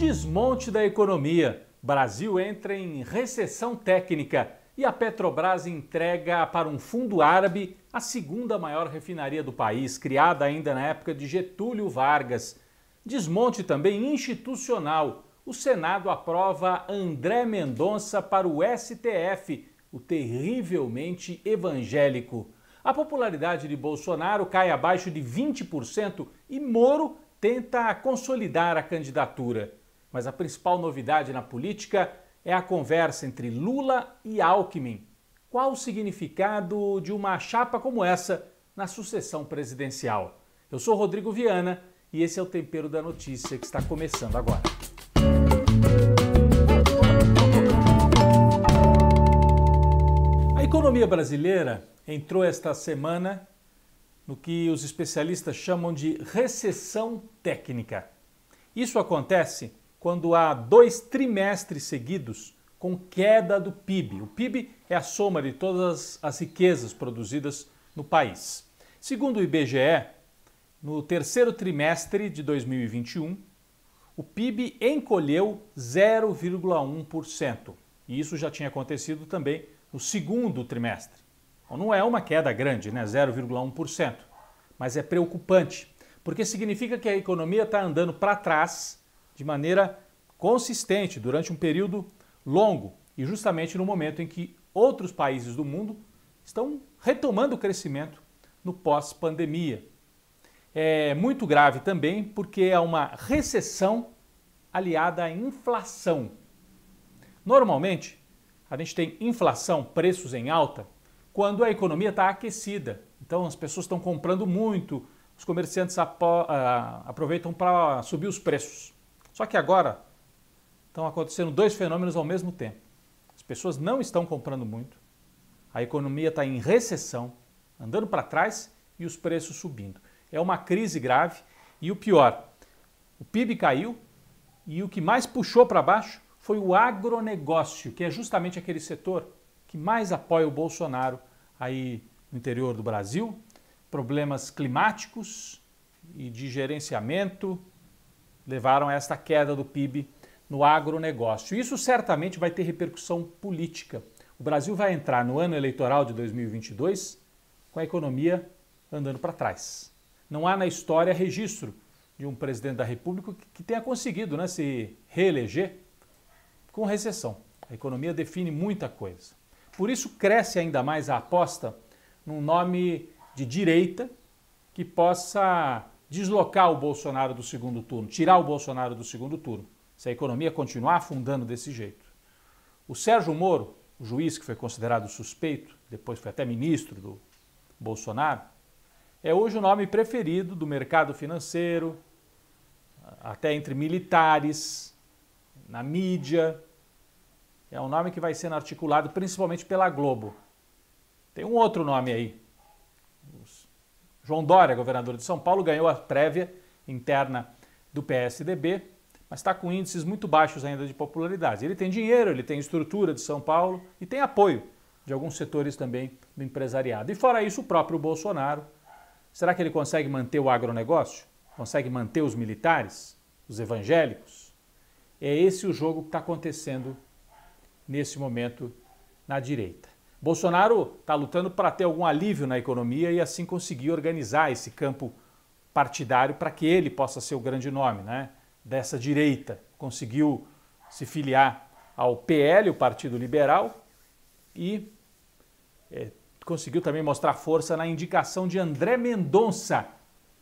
desmonte da economia. Brasil entra em recessão técnica e a Petrobras entrega para um fundo árabe a segunda maior refinaria do país, criada ainda na época de Getúlio Vargas. Desmonte também institucional. O Senado aprova André Mendonça para o STF, o terrivelmente evangélico. A popularidade de Bolsonaro cai abaixo de 20% e Moro tenta consolidar a candidatura. Mas a principal novidade na política é a conversa entre Lula e Alckmin. Qual o significado de uma chapa como essa na sucessão presidencial? Eu sou Rodrigo Viana e esse é o Tempero da Notícia que está começando agora. A economia brasileira entrou esta semana no que os especialistas chamam de recessão técnica. Isso acontece quando há dois trimestres seguidos com queda do PIB. O PIB é a soma de todas as riquezas produzidas no país. Segundo o IBGE, no terceiro trimestre de 2021, o PIB encolheu 0,1%. E isso já tinha acontecido também no segundo trimestre. não é uma queda grande, né? 0,1%. Mas é preocupante, porque significa que a economia está andando para trás de maneira consistente durante um período longo e justamente no momento em que outros países do mundo estão retomando o crescimento no pós-pandemia. É muito grave também porque é uma recessão aliada à inflação. Normalmente, a gente tem inflação, preços em alta, quando a economia está aquecida. Então, as pessoas estão comprando muito, os comerciantes ah, aproveitam para subir os preços. Só que agora estão acontecendo dois fenômenos ao mesmo tempo. As pessoas não estão comprando muito, a economia está em recessão, andando para trás e os preços subindo. É uma crise grave e o pior, o PIB caiu e o que mais puxou para baixo foi o agronegócio, que é justamente aquele setor que mais apoia o Bolsonaro aí no interior do Brasil. Problemas climáticos e de gerenciamento, levaram a esta queda do PIB no agronegócio. Isso certamente vai ter repercussão política. O Brasil vai entrar no ano eleitoral de 2022 com a economia andando para trás. Não há na história registro de um presidente da República que tenha conseguido né, se reeleger com recessão. A economia define muita coisa. Por isso, cresce ainda mais a aposta num nome de direita que possa deslocar o Bolsonaro do segundo turno, tirar o Bolsonaro do segundo turno, se a economia continuar afundando desse jeito. O Sérgio Moro, o juiz que foi considerado suspeito, depois foi até ministro do Bolsonaro, é hoje o nome preferido do mercado financeiro, até entre militares, na mídia. É um nome que vai sendo articulado principalmente pela Globo. Tem um outro nome aí, João Dória, governador de São Paulo, ganhou a prévia interna do PSDB, mas está com índices muito baixos ainda de popularidade. Ele tem dinheiro, ele tem estrutura de São Paulo e tem apoio de alguns setores também do empresariado. E fora isso, o próprio Bolsonaro. Será que ele consegue manter o agronegócio? Consegue manter os militares, os evangélicos? É esse o jogo que está acontecendo nesse momento na direita. Bolsonaro está lutando para ter algum alívio na economia e assim conseguir organizar esse campo partidário para que ele possa ser o grande nome né, dessa direita. Conseguiu se filiar ao PL, o Partido Liberal, e é, conseguiu também mostrar força na indicação de André Mendonça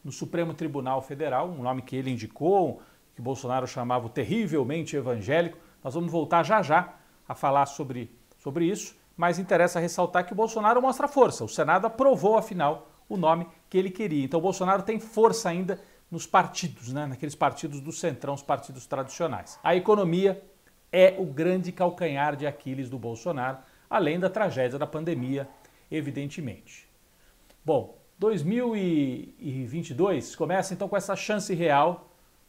no Supremo Tribunal Federal, um nome que ele indicou, que Bolsonaro chamava terrivelmente evangélico. Nós vamos voltar já já a falar sobre, sobre isso mas interessa ressaltar que o Bolsonaro mostra força. O Senado aprovou, afinal, o nome que ele queria. Então, o Bolsonaro tem força ainda nos partidos, né? naqueles partidos do centrão, os partidos tradicionais. A economia é o grande calcanhar de Aquiles do Bolsonaro, além da tragédia da pandemia, evidentemente. Bom, 2022 começa então com essa chance real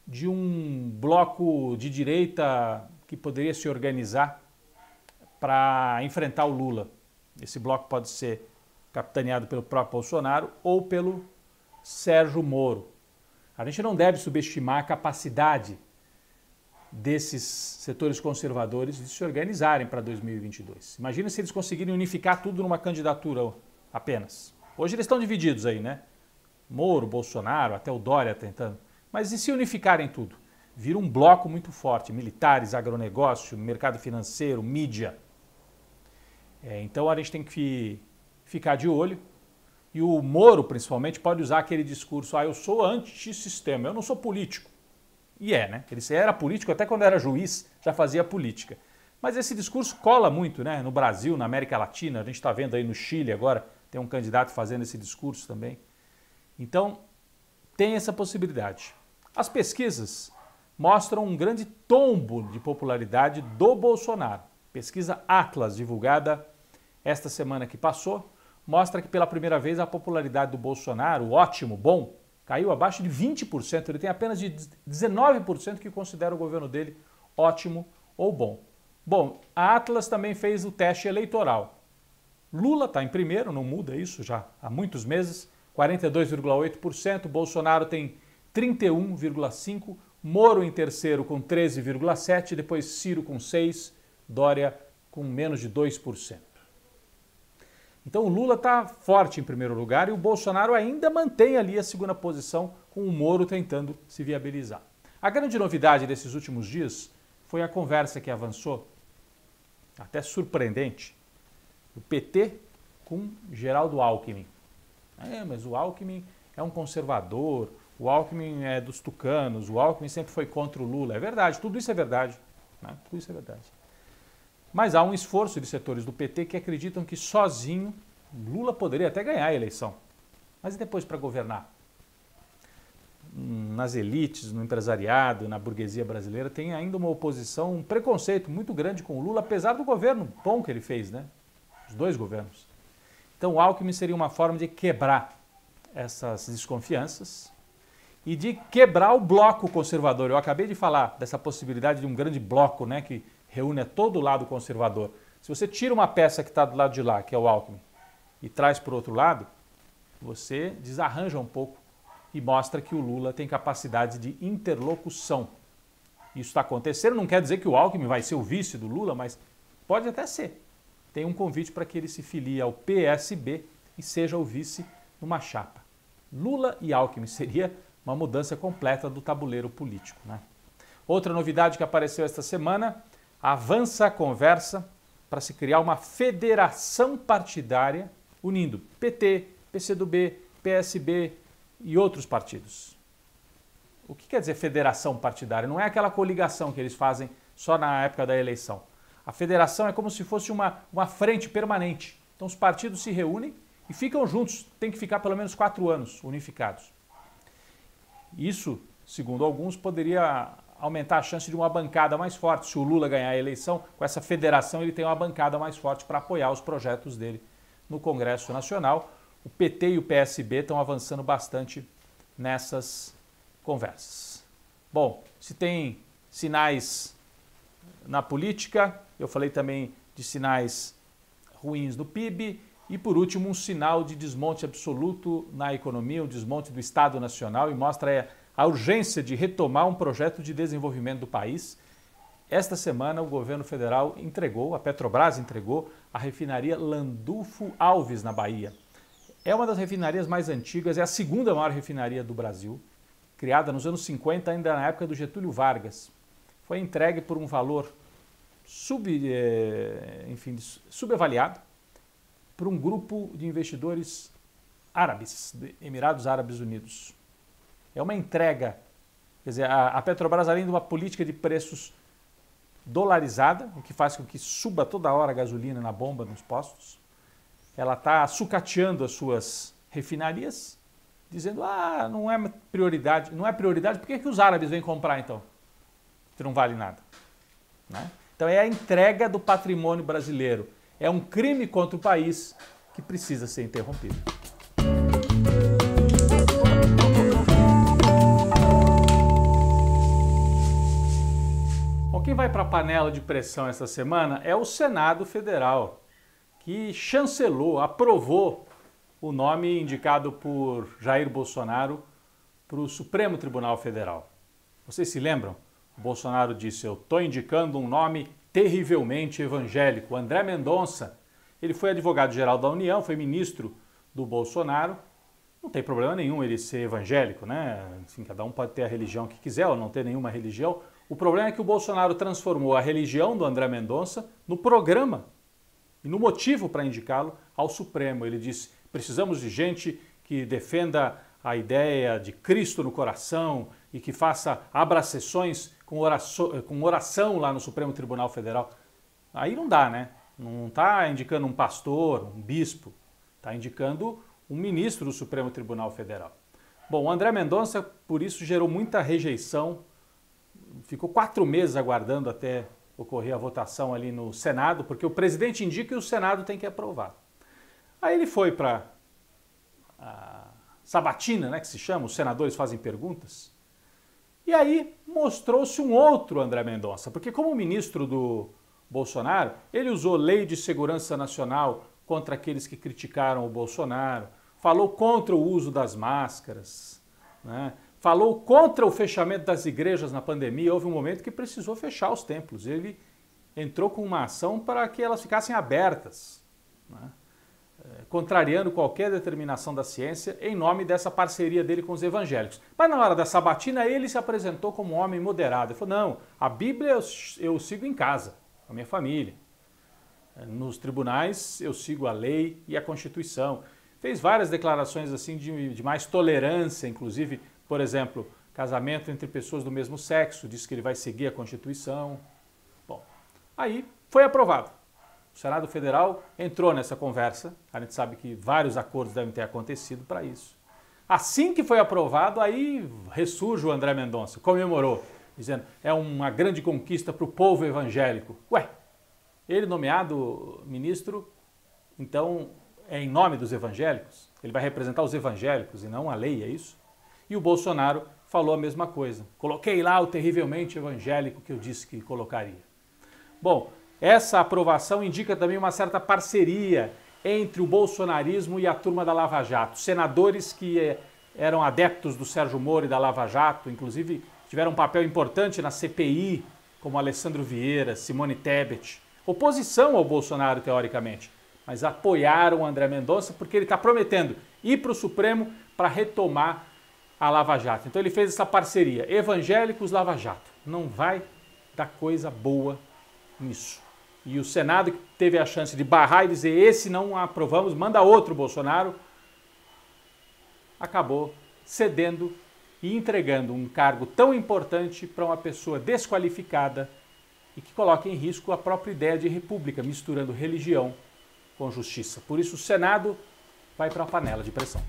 de um bloco de direita que poderia se organizar para enfrentar o Lula. Esse bloco pode ser capitaneado pelo próprio Bolsonaro ou pelo Sérgio Moro. A gente não deve subestimar a capacidade desses setores conservadores de se organizarem para 2022. Imagina se eles conseguirem unificar tudo numa candidatura apenas. Hoje eles estão divididos aí, né? Moro, Bolsonaro, até o Dória tentando. Mas e se unificarem tudo? Vira um bloco muito forte: militares, agronegócio, mercado financeiro, mídia. É, então a gente tem que ficar de olho. E o Moro, principalmente, pode usar aquele discurso: ah, eu sou antissistema, eu não sou político. E é, né? Ele era político até quando era juiz, já fazia política. Mas esse discurso cola muito, né? No Brasil, na América Latina, a gente está vendo aí no Chile agora, tem um candidato fazendo esse discurso também. Então, tem essa possibilidade. As pesquisas mostram um grande tombo de popularidade do Bolsonaro. Pesquisa Atlas, divulgada esta semana que passou, mostra que pela primeira vez a popularidade do Bolsonaro, ótimo, bom, caiu abaixo de 20%. Ele tem apenas de 19% que considera o governo dele ótimo ou bom. Bom, a Atlas também fez o teste eleitoral. Lula está em primeiro, não muda isso já há muitos meses, 42,8%. Bolsonaro tem 31,5%. Moro em terceiro com 13,7%. Depois Ciro com 6%. Dória com menos de 2%. Então o Lula está forte em primeiro lugar e o Bolsonaro ainda mantém ali a segunda posição, com o Moro tentando se viabilizar. A grande novidade desses últimos dias foi a conversa que avançou, até surpreendente, o PT com Geraldo Alckmin. É, mas o Alckmin é um conservador, o Alckmin é dos tucanos, o Alckmin sempre foi contra o Lula. É verdade, tudo isso é verdade. Né? Tudo isso é verdade. Mas há um esforço de setores do PT que acreditam que sozinho Lula poderia até ganhar a eleição. Mas e depois para governar? Hum, nas elites, no empresariado, na burguesia brasileira, tem ainda uma oposição, um preconceito muito grande com o Lula, apesar do governo bom que ele fez, né? Os dois governos. Então o Alckmin seria uma forma de quebrar essas desconfianças e de quebrar o bloco conservador. Eu acabei de falar dessa possibilidade de um grande bloco, né? Que reúne a todo lado conservador. Se você tira uma peça que está do lado de lá, que é o Alckmin, e traz para o outro lado, você desarranja um pouco e mostra que o Lula tem capacidade de interlocução. Isso está acontecendo, não quer dizer que o Alckmin vai ser o vice do Lula, mas pode até ser. Tem um convite para que ele se filie ao PSB e seja o vice numa chapa. Lula e Alckmin seria uma mudança completa do tabuleiro político. Né? Outra novidade que apareceu esta semana avança a conversa para se criar uma federação partidária unindo PT, PCdoB, PSB e outros partidos. O que quer dizer federação partidária? Não é aquela coligação que eles fazem só na época da eleição. A federação é como se fosse uma, uma frente permanente. Então os partidos se reúnem e ficam juntos, tem que ficar pelo menos quatro anos unificados. Isso, segundo alguns, poderia aumentar a chance de uma bancada mais forte. Se o Lula ganhar a eleição, com essa federação ele tem uma bancada mais forte para apoiar os projetos dele no Congresso Nacional. O PT e o PSB estão avançando bastante nessas conversas. Bom, se tem sinais na política, eu falei também de sinais ruins no PIB e, por último, um sinal de desmonte absoluto na economia, um desmonte do Estado Nacional e mostra a urgência de retomar um projeto de desenvolvimento do país. Esta semana, o governo federal entregou, a Petrobras entregou, a refinaria Landulfo Alves, na Bahia. É uma das refinarias mais antigas, é a segunda maior refinaria do Brasil, criada nos anos 50, ainda na época do Getúlio Vargas. Foi entregue por um valor sub, eh, enfim, subavaliado por um grupo de investidores árabes, Emirados Árabes Unidos é uma entrega. Quer dizer, a, Petrobras, além de uma política de preços dolarizada, o que faz com que suba toda hora a gasolina na bomba nos postos, ela está sucateando as suas refinarias, dizendo, ah, não é prioridade, não é prioridade, por que, que os árabes vêm comprar então? Que não vale nada. Né? Então é a entrega do patrimônio brasileiro. É um crime contra o país que precisa ser interrompido. Quem vai para a panela de pressão essa semana é o Senado Federal, que chancelou, aprovou o nome indicado por Jair Bolsonaro para o Supremo Tribunal Federal. Vocês se lembram? O Bolsonaro disse: Eu estou indicando um nome terrivelmente evangélico, André Mendonça. Ele foi advogado-geral da União, foi ministro do Bolsonaro. Não tem problema nenhum ele ser evangélico, né? cada um pode ter a religião que quiser ou não ter nenhuma religião. O problema é que o Bolsonaro transformou a religião do André Mendonça no programa e no motivo para indicá-lo ao Supremo. Ele disse: precisamos de gente que defenda a ideia de Cristo no coração e que faça abra sessões com, oração, com oração lá no Supremo Tribunal Federal. Aí não dá, né? Não está indicando um pastor, um bispo, está indicando um ministro do Supremo Tribunal Federal. Bom, o André Mendonça, por isso, gerou muita rejeição ficou quatro meses aguardando até ocorrer a votação ali no Senado, porque o presidente indica e o Senado tem que aprovar. Aí ele foi para a sabatina, né, que se chama, os senadores fazem perguntas. E aí mostrou-se um outro André Mendonça, porque como ministro do Bolsonaro, ele usou lei de segurança nacional contra aqueles que criticaram o Bolsonaro, falou contra o uso das máscaras, né? falou contra o fechamento das igrejas na pandemia. Houve um momento que precisou fechar os templos. Ele entrou com uma ação para que elas ficassem abertas, né? Eh, contrariando qualquer determinação da ciência em nome dessa parceria dele com os evangélicos. Mas na hora da sabatina, ele se apresentou como um homem moderado. Ele falou: Não, a Bíblia eu, sigo em casa, com a minha família. Eh, nos tribunais eu sigo a lei e a Constituição. Fez várias declarações assim de, de mais tolerância, inclusive por exemplo, casamento entre pessoas do mesmo sexo, diz que ele vai seguir a Constituição. Bom, aí foi aprovado. O Senado Federal entrou nessa conversa. A gente sabe que vários acordos devem ter acontecido para isso. Assim que foi aprovado, aí ressurge o André Mendonça, comemorou, dizendo é uma grande conquista para o povo evangélico. Ué, ele nomeado ministro, então é em nome dos evangélicos? Ele vai representar os evangélicos e não a lei, é isso? E o Bolsonaro falou a mesma coisa. Coloquei lá o terrivelmente evangélico que eu disse que colocaria. Bom, essa aprovação indica também uma certa parceria entre o bolsonarismo e a turma da Lava Jato. Senadores que eh, eram adeptos do Sérgio Moro e da Lava Jato, inclusive tiveram um papel importante na CPI, como Alessandro Vieira, Simone Tebet. Oposição ao Bolsonaro, teoricamente, mas apoiaram o André Mendonça porque ele está prometendo ir para o Supremo para retomar a Lava Jato. Então ele fez essa parceria, evangélicos Lava Jato. Não vai dar coisa boa nisso. E o Senado teve a chance de barrar e dizer esse não aprovamos, manda outro Bolsonaro, acabou cedendo e entregando um cargo tão importante para uma pessoa desqualificada e que coloca em risco a própria ideia de república, misturando religião com justiça. Por isso o Senado vai para a panela de pressão.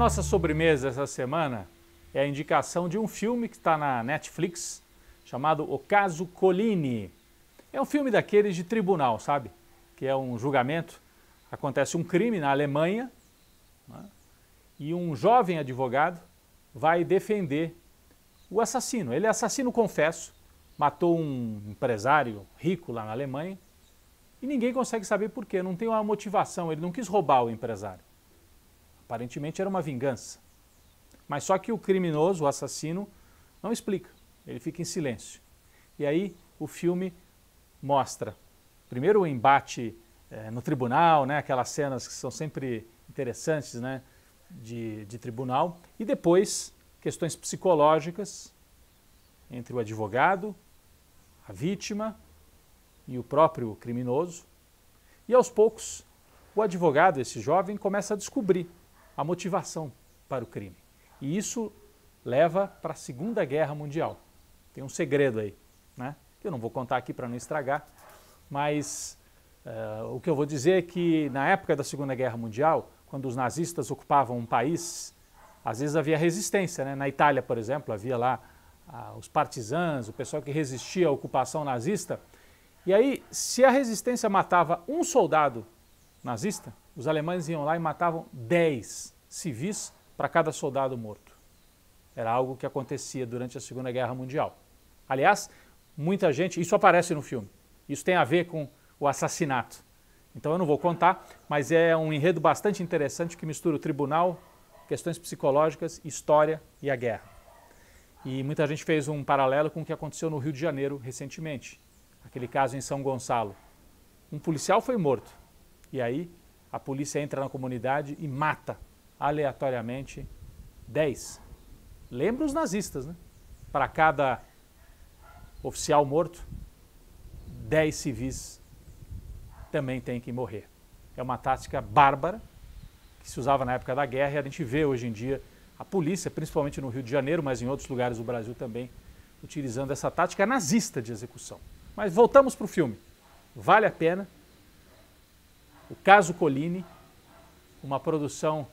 nossa sobremesa essa semana é a indicação de um filme que está na Netflix chamado O Caso Collini. É um filme daqueles de tribunal, sabe? Que é um julgamento. Acontece um crime na Alemanha né? e um jovem advogado vai defender o assassino. Ele é assassino, confesso, matou um empresário rico lá na Alemanha e ninguém consegue saber porquê, não tem uma motivação, ele não quis roubar o empresário. Aparentemente era uma vingança. Mas só que o criminoso, o assassino, não explica. Ele fica em silêncio. E aí o filme mostra primeiro o embate eh, no tribunal, né, aquelas cenas que são sempre interessantes, né, de, de tribunal, e depois questões psicológicas entre o advogado, a vítima e o próprio criminoso. E aos poucos, o advogado, esse jovem, começa a descobrir a motivação para o crime. E isso leva para a Segunda Guerra Mundial. Tem um segredo aí, né? que eu não vou contar aqui para não estragar, mas uh, o que eu vou dizer é que na época da Segunda Guerra Mundial, quando os nazistas ocupavam um país, às vezes havia resistência. Né? Na Itália, por exemplo, havia lá uh, os partisans, o pessoal que resistia à ocupação nazista. E aí, se a resistência matava um soldado nazista, os alemães iam lá e matavam 10 civis para cada soldado morto. Era algo que acontecia durante a Segunda Guerra Mundial. Aliás, muita gente, isso aparece no filme, isso tem a ver com o assassinato. Então eu não vou contar, mas é um enredo bastante interessante que mistura o tribunal, questões psicológicas, história e a guerra. E muita gente fez um paralelo com o que aconteceu no Rio de Janeiro recentemente, aquele caso em São Gonçalo. Um policial foi morto, e aí a polícia entra na comunidade e mata aleatoriamente 10. Lembra os nazistas, né? Para cada oficial morto, 10 civis também têm que morrer. É uma tática bárbara que se usava na época da guerra e a gente vê hoje em dia a polícia, principalmente no Rio de Janeiro, mas em outros lugares do Brasil também, utilizando essa tática nazista de execução. Mas voltamos para o filme. Vale a pena o caso Colline, uma produção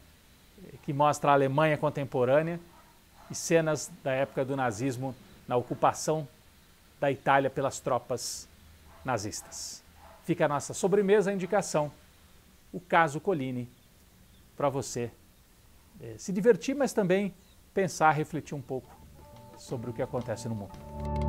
eh, que mostra a Alemanha contemporânea e cenas da época do nazismo na ocupação da Itália pelas tropas nazistas. Fica a nossa sobremesa a indicação, o caso Colline, para você eh, se divertir, mas também pensar, refletir um pouco sobre o que acontece no mundo.